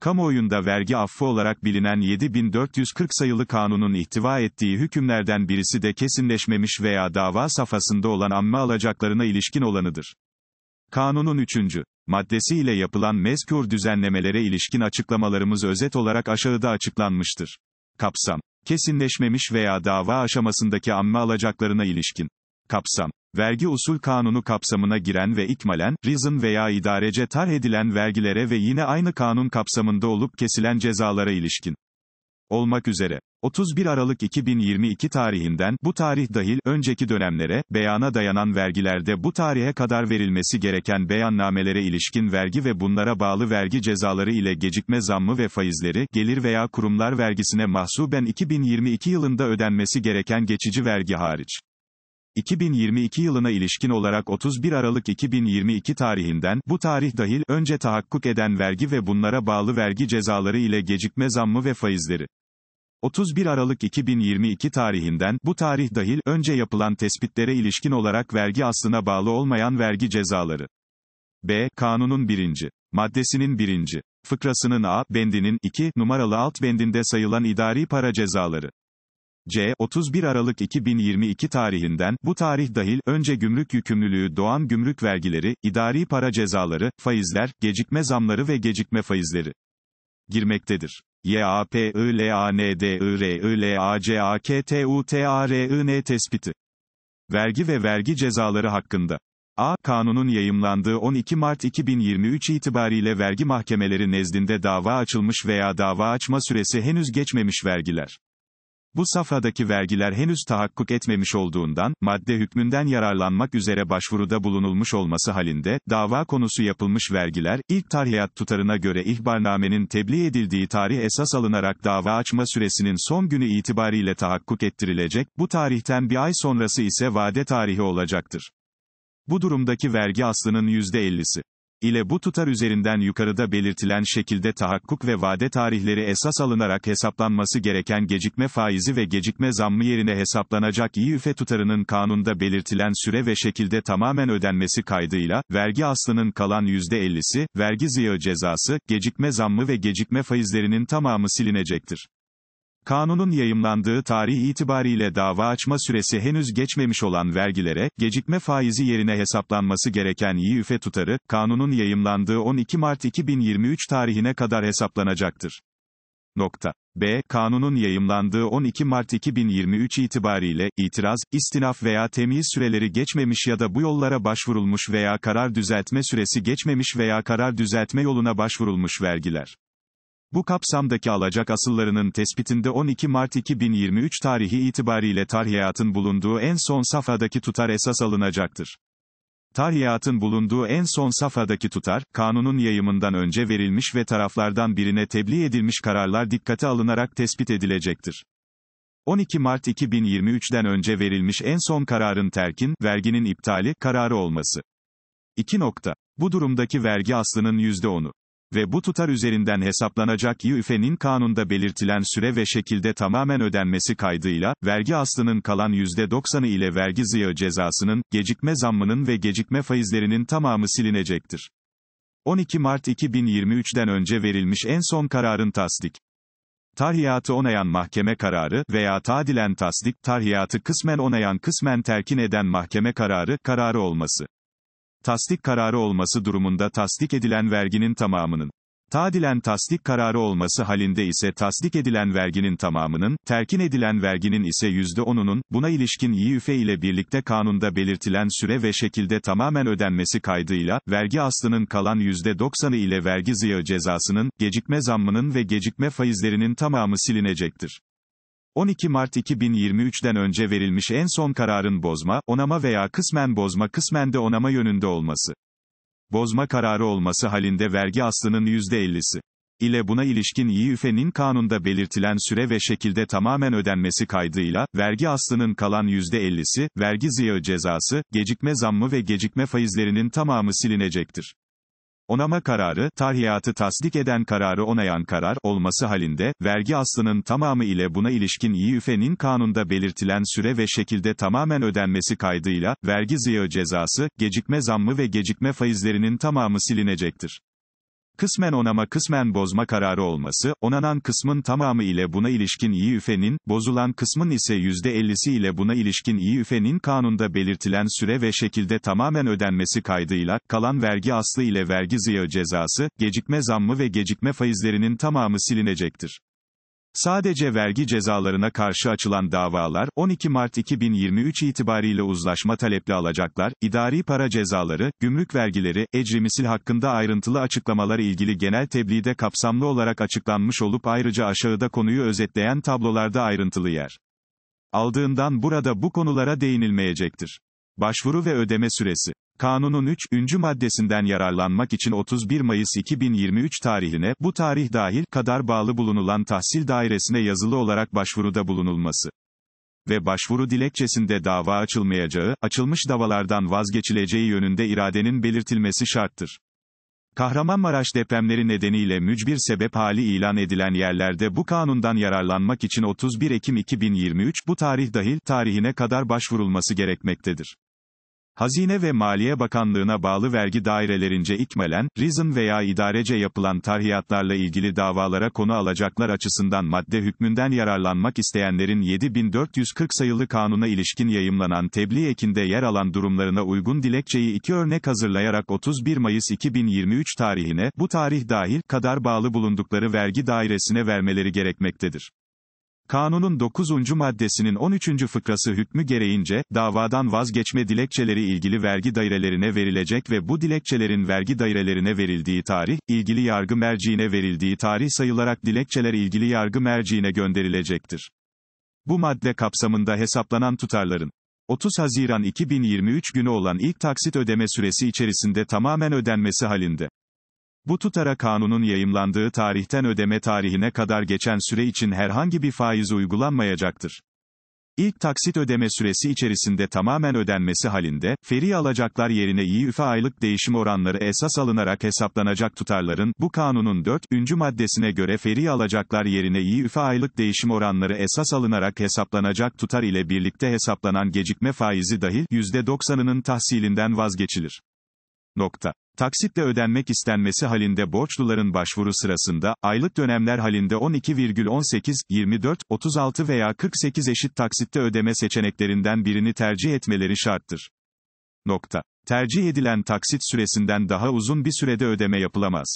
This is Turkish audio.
Kamuoyunda vergi affı olarak bilinen 7440 sayılı kanunun ihtiva ettiği hükümlerden birisi de kesinleşmemiş veya dava safhasında olan amma alacaklarına ilişkin olanıdır. Kanunun 3. maddesi ile yapılan mezkur düzenlemelere ilişkin açıklamalarımız özet olarak aşağıda açıklanmıştır. Kapsam. Kesinleşmemiş veya dava aşamasındaki amma alacaklarına ilişkin. Kapsam vergi usul kanunu kapsamına giren ve ikmalen, rizın veya idarece tarh edilen vergilere ve yine aynı kanun kapsamında olup kesilen cezalara ilişkin olmak üzere. 31 Aralık 2022 tarihinden, bu tarih dahil, önceki dönemlere, beyana dayanan vergilerde bu tarihe kadar verilmesi gereken beyannamelere ilişkin vergi ve bunlara bağlı vergi cezaları ile gecikme zammı ve faizleri, gelir veya kurumlar vergisine mahsuben 2022 yılında ödenmesi gereken geçici vergi hariç. 2022 yılına ilişkin olarak 31 Aralık 2022 tarihinden, bu tarih dahil, önce tahakkuk eden vergi ve bunlara bağlı vergi cezaları ile gecikme zammı ve faizleri. 31 Aralık 2022 tarihinden, bu tarih dahil, önce yapılan tespitlere ilişkin olarak vergi aslına bağlı olmayan vergi cezaları. B. Kanunun 1. Maddesinin 1. Fıkrasının A. Bendinin 2. Numaralı alt bendinde sayılan idari para cezaları. C. 31 Aralık 2022 tarihinden, bu tarih dahil, önce gümrük yükümlülüğü doğan gümrük vergileri, idari para cezaları, faizler, gecikme zamları ve gecikme faizleri girmektedir. YAPILANDIRILACAKTUTARIN tespiti. Vergi ve vergi cezaları hakkında. A. Kanunun yayımlandığı 12 Mart 2023 itibariyle vergi mahkemeleri nezdinde dava açılmış veya dava açma süresi henüz geçmemiş vergiler. Bu safhadaki vergiler henüz tahakkuk etmemiş olduğundan, madde hükmünden yararlanmak üzere başvuruda bulunulmuş olması halinde, dava konusu yapılmış vergiler, ilk tarihat tutarına göre ihbarnamenin tebliğ edildiği tarih esas alınarak dava açma süresinin son günü itibariyle tahakkuk ettirilecek, bu tarihten bir ay sonrası ise vade tarihi olacaktır. Bu durumdaki vergi aslının %50'si ile bu tutar üzerinden yukarıda belirtilen şekilde tahakkuk ve vade tarihleri esas alınarak hesaplanması gereken gecikme faizi ve gecikme zammı yerine hesaplanacak iyi üfe tutarının kanunda belirtilen süre ve şekilde tamamen ödenmesi kaydıyla, vergi aslının kalan %50'si, vergi ziyağı cezası, gecikme zammı ve gecikme faizlerinin tamamı silinecektir. Kanunun yayımlandığı tarih itibariyle dava açma süresi henüz geçmemiş olan vergilere, gecikme faizi yerine hesaplanması gereken iyi üfe tutarı, kanunun yayımlandığı 12 Mart 2023 tarihine kadar hesaplanacaktır. Nokta. B. Kanunun yayımlandığı 12 Mart 2023 itibariyle, itiraz, istinaf veya temyiz süreleri geçmemiş ya da bu yollara başvurulmuş veya karar düzeltme süresi geçmemiş veya karar düzeltme yoluna başvurulmuş vergiler. Bu kapsamdaki alacak asıllarının tespitinde 12 Mart 2023 tarihi itibariyle tarihiyatın bulunduğu en son safhadaki tutar esas alınacaktır. Tarihiyatın bulunduğu en son safhadaki tutar, kanunun yayımından önce verilmiş ve taraflardan birine tebliğ edilmiş kararlar dikkate alınarak tespit edilecektir. 12 Mart 2023'den önce verilmiş en son kararın terkin, verginin iptali, kararı olması. 2. Nokta. Bu durumdaki vergi aslının %10'u ve bu tutar üzerinden hesaplanacak YÜFE'nin kanunda belirtilen süre ve şekilde tamamen ödenmesi kaydıyla, vergi aslının kalan %90'ı ile vergi ziyağı cezasının, gecikme zammının ve gecikme faizlerinin tamamı silinecektir. 12 Mart 2023'den önce verilmiş en son kararın tasdik. Tarhiyatı onayan mahkeme kararı veya tadilen tasdik, tarhiyatı kısmen onayan kısmen terkin eden mahkeme kararı, kararı olması tasdik kararı olması durumunda tasdik edilen verginin tamamının, tadilen tasdik kararı olması halinde ise tasdik edilen verginin tamamının, terkin edilen verginin ise %10'unun, buna ilişkin iyi YÜFE ile birlikte kanunda belirtilen süre ve şekilde tamamen ödenmesi kaydıyla, vergi aslının kalan %90'ı ile vergi ziyağı cezasının, gecikme zammının ve gecikme faizlerinin tamamı silinecektir. 12 Mart 2023'den önce verilmiş en son kararın bozma, onama veya kısmen bozma kısmen de onama yönünde olması. Bozma kararı olması halinde vergi aslının %50'si ile buna ilişkin iyi üfenin kanunda belirtilen süre ve şekilde tamamen ödenmesi kaydıyla, vergi aslının kalan %50'si, vergi ziyağı cezası, gecikme zammı ve gecikme faizlerinin tamamı silinecektir. Onama kararı, tarhiyatı tasdik eden kararı onayan karar olması halinde, vergi aslının tamamı ile buna ilişkin iyi üfe'nin kanunda belirtilen süre ve şekilde tamamen ödenmesi kaydıyla, vergi ziyağı cezası, gecikme zammı ve gecikme faizlerinin tamamı silinecektir kısmen onama kısmen bozma kararı olması, onanan kısmın tamamı ile buna ilişkin iyi üfenin, bozulan kısmın ise %50'si ile buna ilişkin iyi üfenin kanunda belirtilen süre ve şekilde tamamen ödenmesi kaydıyla, kalan vergi aslı ile vergi ziyağı cezası, gecikme zammı ve gecikme faizlerinin tamamı silinecektir. Sadece vergi cezalarına karşı açılan davalar, 12 Mart 2023 itibariyle uzlaşma talepli alacaklar, idari para cezaları, gümrük vergileri, ecrimisil hakkında ayrıntılı açıklamalar ilgili genel tebliğde kapsamlı olarak açıklanmış olup ayrıca aşağıda konuyu özetleyen tablolarda ayrıntılı yer aldığından burada bu konulara değinilmeyecektir. Başvuru ve ödeme süresi Kanunun 3. maddesinden yararlanmak için 31 Mayıs 2023 tarihine, bu tarih dahil, kadar bağlı bulunulan tahsil dairesine yazılı olarak başvuruda bulunulması ve başvuru dilekçesinde dava açılmayacağı, açılmış davalardan vazgeçileceği yönünde iradenin belirtilmesi şarttır. Kahramanmaraş depremleri nedeniyle mücbir sebep hali ilan edilen yerlerde bu kanundan yararlanmak için 31 Ekim 2023 bu tarih dahil tarihine kadar başvurulması gerekmektedir. Hazine ve Maliye Bakanlığı'na bağlı vergi dairelerince ikmelen, rizm veya idarece yapılan tarhiyatlarla ilgili davalara konu alacaklar açısından madde hükmünden yararlanmak isteyenlerin 7440 sayılı kanuna ilişkin yayımlanan tebliğ ekinde yer alan durumlarına uygun dilekçeyi iki örnek hazırlayarak 31 Mayıs 2023 tarihine, bu tarih dahil, kadar bağlı bulundukları vergi dairesine vermeleri gerekmektedir. Kanunun 9. maddesinin 13. fıkrası hükmü gereğince, davadan vazgeçme dilekçeleri ilgili vergi dairelerine verilecek ve bu dilekçelerin vergi dairelerine verildiği tarih, ilgili yargı merciine verildiği tarih sayılarak dilekçeler ilgili yargı merciine gönderilecektir. Bu madde kapsamında hesaplanan tutarların 30 Haziran 2023 günü olan ilk taksit ödeme süresi içerisinde tamamen ödenmesi halinde bu tutara kanunun yayımlandığı tarihten ödeme tarihine kadar geçen süre için herhangi bir faiz uygulanmayacaktır. İlk taksit ödeme süresi içerisinde tamamen ödenmesi halinde, feri alacaklar yerine iyi üfe aylık değişim oranları esas alınarak hesaplanacak tutarların, bu kanunun 4. maddesine göre feri alacaklar yerine iyi üfe aylık değişim oranları esas alınarak hesaplanacak tutar ile birlikte hesaplanan gecikme faizi dahil, %90'ının tahsilinden vazgeçilir. Nokta. Taksitle ödenmek istenmesi halinde borçluların başvuru sırasında, aylık dönemler halinde 12,18, 24, 36 veya 48 eşit taksitte ödeme seçeneklerinden birini tercih etmeleri şarttır. Nokta. Tercih edilen taksit süresinden daha uzun bir sürede ödeme yapılamaz.